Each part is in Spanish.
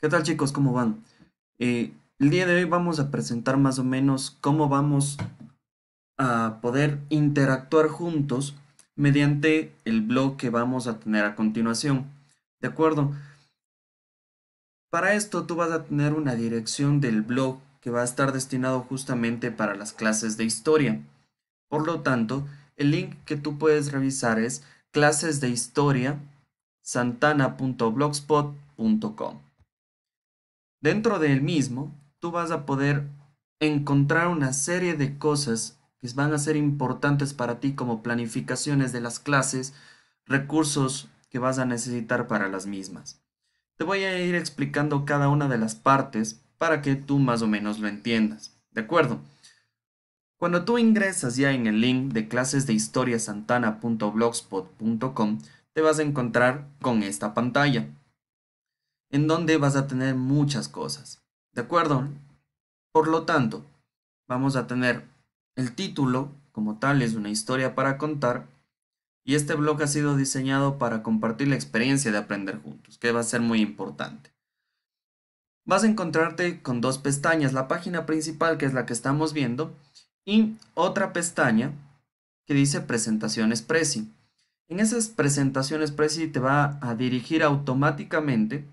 ¿Qué tal chicos? ¿Cómo van? Eh, el día de hoy vamos a presentar más o menos cómo vamos a poder interactuar juntos mediante el blog que vamos a tener a continuación. ¿De acuerdo? Para esto tú vas a tener una dirección del blog que va a estar destinado justamente para las clases de historia. Por lo tanto, el link que tú puedes revisar es clases de historia santana.blogspot.com dentro del mismo, tú vas a poder encontrar una serie de cosas que van a ser importantes para ti como planificaciones de las clases, recursos que vas a necesitar para las mismas. Te voy a ir explicando cada una de las partes para que tú más o menos lo entiendas. ¿De acuerdo? Cuando tú ingresas ya en el link de clases de te vas a encontrar con esta pantalla en donde vas a tener muchas cosas. ¿De acuerdo? Por lo tanto, vamos a tener el título, como tal, es una historia para contar. Y este blog ha sido diseñado para compartir la experiencia de aprender juntos, que va a ser muy importante. Vas a encontrarte con dos pestañas, la página principal, que es la que estamos viendo, y otra pestaña que dice presentaciones Prezi. En esas presentaciones Prezi te va a dirigir automáticamente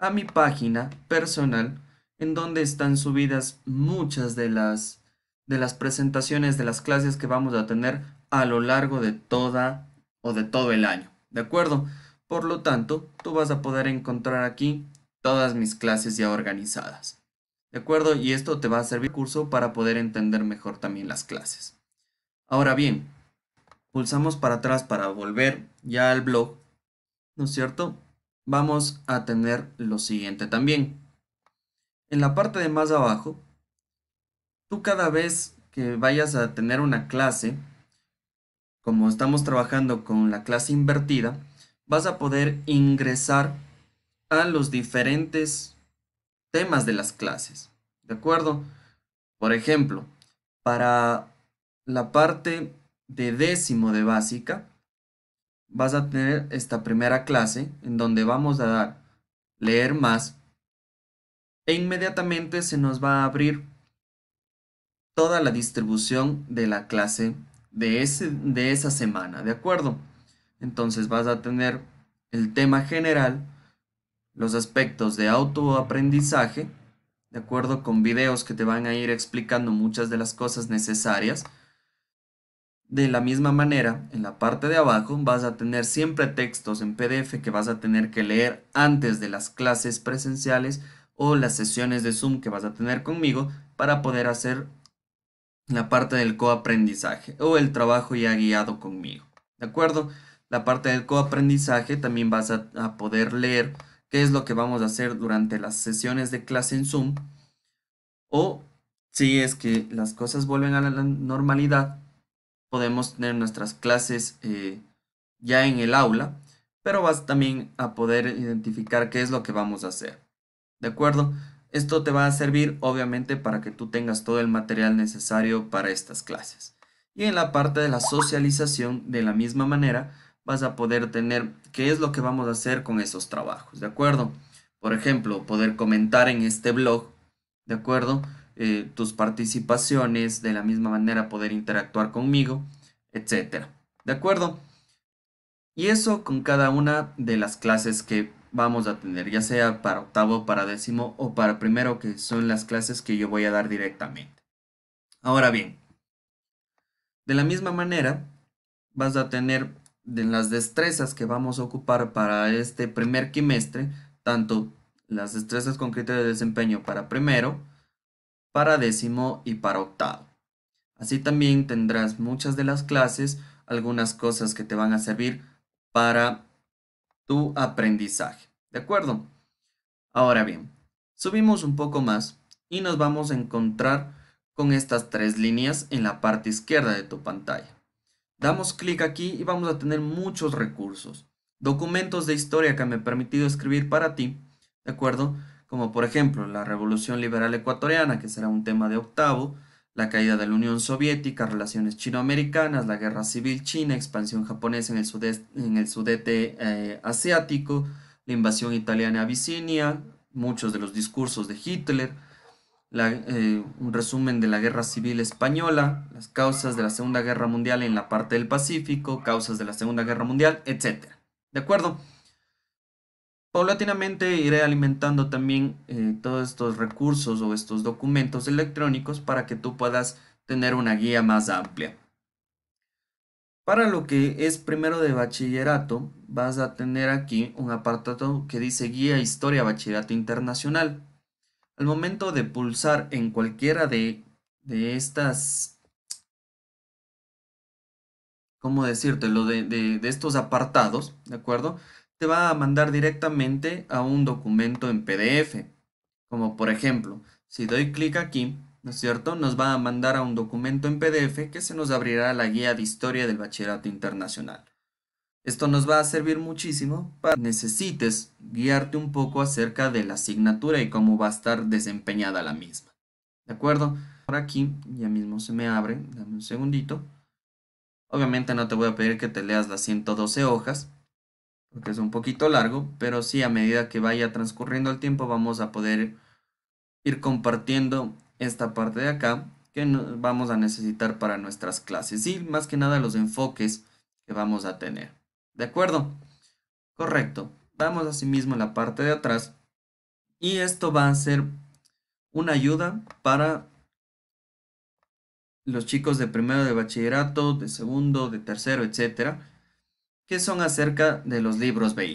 a mi página personal en donde están subidas muchas de las, de las presentaciones de las clases que vamos a tener a lo largo de toda o de todo el año. ¿De acuerdo? Por lo tanto, tú vas a poder encontrar aquí todas mis clases ya organizadas. ¿De acuerdo? Y esto te va a servir curso para poder entender mejor también las clases. Ahora bien, pulsamos para atrás para volver ya al blog, ¿no es cierto? vamos a tener lo siguiente también. En la parte de más abajo, tú cada vez que vayas a tener una clase, como estamos trabajando con la clase invertida, vas a poder ingresar a los diferentes temas de las clases. ¿De acuerdo? Por ejemplo, para la parte de décimo de básica, vas a tener esta primera clase en donde vamos a dar leer más e inmediatamente se nos va a abrir toda la distribución de la clase de, de esa semana, ¿de acuerdo? Entonces vas a tener el tema general, los aspectos de autoaprendizaje, ¿de acuerdo? Con videos que te van a ir explicando muchas de las cosas necesarias de la misma manera, en la parte de abajo vas a tener siempre textos en PDF que vas a tener que leer antes de las clases presenciales o las sesiones de Zoom que vas a tener conmigo para poder hacer la parte del coaprendizaje o el trabajo ya guiado conmigo. ¿De acuerdo? La parte del coaprendizaje también vas a, poder leer qué es lo que vamos a hacer durante las sesiones de clase en Zoom o si es que las cosas vuelven a la normalidad podemos tener nuestras clases eh, ya en el aula, pero vas también a poder identificar qué es lo que vamos a hacer. ¿De acuerdo? Esto te va a servir obviamente para que tú tengas todo el material necesario para estas clases. Y en la parte de la socialización, de la misma manera, vas a poder tener qué es lo que vamos a hacer con esos trabajos, ¿de acuerdo? Por ejemplo, poder comentar en este blog, ¿de acuerdo? Eh, tus participaciones, de la misma manera poder interactuar conmigo, etcétera. ¿De acuerdo? Y eso con cada una de las clases que vamos a tener, ya sea para octavo, para décimo o para primero, que son las clases que yo voy a dar directamente. Ahora bien, de la misma manera, vas a tener de las destrezas que vamos a ocupar para este primer quimestre, tanto las destrezas con criterio de desempeño para primero, para décimo y para octavo. Así también tendrás muchas de las clases, algunas cosas que te van a servir para tu aprendizaje. ¿De acuerdo? Ahora bien, subimos un poco más y nos vamos a encontrar con estas tres líneas en la parte izquierda de tu pantalla. Damos clic aquí y vamos a tener muchos recursos. Documentos de historia que me he permitido escribir para ti, ¿de acuerdo? como por ejemplo la Revolución Liberal Ecuatoriana, que será un tema de octavo, la caída de la Unión Soviética, relaciones chinoamericanas, la Guerra Civil China, expansión japonesa en el, sudeste, en el eh, asiático, la invasión italiana a Abisinia, muchos de los discursos de Hitler, eh, un resumen de la Guerra Civil Española, las causas de la Segunda Guerra Mundial en la parte del Pacífico, causas de la Segunda Guerra Mundial, etc. ¿De acuerdo? Paulatinamente iré alimentando también eh, todos estos recursos o estos documentos electrónicos para que tú puedas tener una guía más amplia. Para lo que es primero de bachillerato, vas a tener aquí un apartado que dice Guía Historia Bachillerato Internacional. Al momento de pulsar en cualquiera de, de estas ¿cómo decirte? de, de, estos apartados, ¿de acuerdo? te va a mandar directamente a un documento en PDF. Como por ejemplo, si doy clic aquí, ¿no es cierto? Nos va a mandar a un documento en PDF que se nos abrirá la guía de historia del bachillerato internacional. Esto nos va a servir muchísimo para que necesites guiarte un poco acerca de la asignatura y cómo va a estar desempeñada la misma. ¿De acuerdo? Por aquí ya mismo se me abre, dame un segundito. Obviamente no te voy a pedir que te leas las 112 hojas, porque es un poquito largo, pero sí a medida que vaya transcurriendo el tiempo vamos a poder ir compartiendo esta parte de acá que vamos a necesitar para nuestras clases y más que nada los enfoques que vamos a tener. ¿De acuerdo? Correcto. Vamos asimismo en la parte de atrás y esto va a ser una ayuda para los chicos de primero de bachillerato, de segundo, de tercero, etcétera, que son acerca de los libros BI.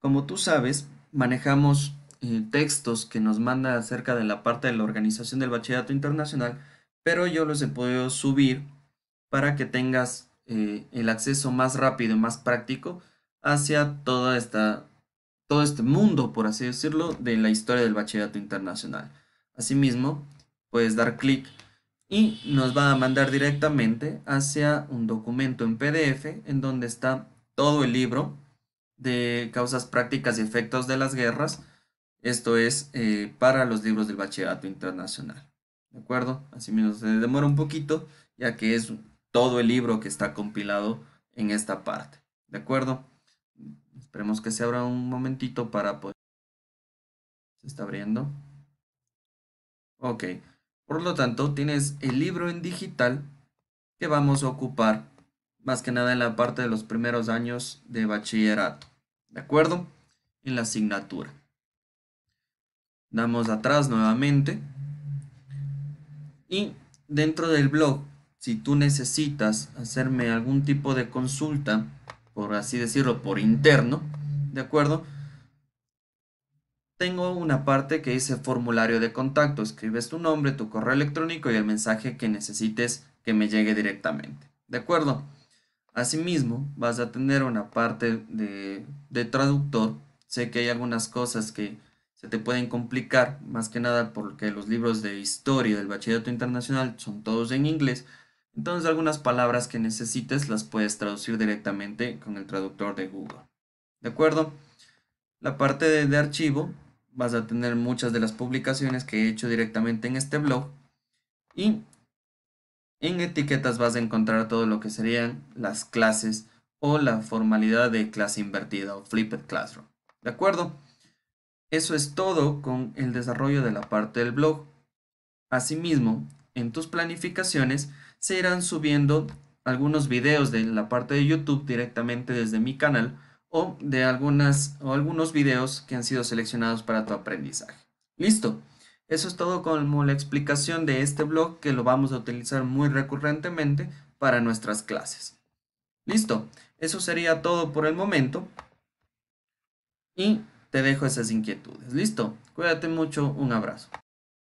Como tú sabes, manejamos eh, textos que nos manda acerca de la parte de la organización del bachillerato internacional, pero yo los he podido subir para que tengas eh, el acceso más rápido y más práctico hacia toda esta, todo este mundo, por así decirlo, de la historia del bachillerato internacional. Asimismo, puedes dar clic y nos va a mandar directamente hacia un documento en PDF en donde está todo el libro de causas prácticas y efectos de las guerras. Esto es eh, para los libros del bachillerato internacional. ¿De acuerdo? Así mismo se demora un poquito, ya que es todo el libro que está compilado en esta parte. ¿De acuerdo? Esperemos que se abra un momentito para poder... ¿Se está abriendo? Ok. Por lo tanto, tienes el libro en digital que vamos a ocupar más que nada en la parte de los primeros años de bachillerato, ¿de acuerdo? En la asignatura. Damos atrás nuevamente. Y dentro del blog, si tú necesitas hacerme algún tipo de consulta, por así decirlo, por interno, ¿de acuerdo? Tengo una parte que dice formulario de contacto. Escribes tu nombre, tu correo electrónico y el mensaje que necesites que me llegue directamente. ¿De acuerdo? Asimismo, vas a tener una parte de, traductor. Sé que hay algunas cosas que se te pueden complicar, más que nada porque los libros de historia del bachillerato internacional son todos en inglés. Entonces algunas palabras que necesites las puedes traducir directamente con el traductor de Google. ¿De acuerdo? La parte de, de, archivo, vas a tener muchas de las publicaciones que he hecho directamente en este blog. Y en etiquetas vas a encontrar todo lo que serían las clases o la formalidad de clase invertida o flipped classroom. ¿De acuerdo? Eso es todo con el desarrollo de la parte del blog. Asimismo, en tus planificaciones se irán subiendo algunos videos de la parte de YouTube directamente desde mi canal o de algunas o algunos videos que han sido seleccionados para tu aprendizaje. Listo. Eso es todo como la explicación de este blog que lo vamos a utilizar muy recurrentemente para nuestras clases. Listo, eso sería todo por el momento y te dejo esas inquietudes. Listo, cuídate mucho, un abrazo.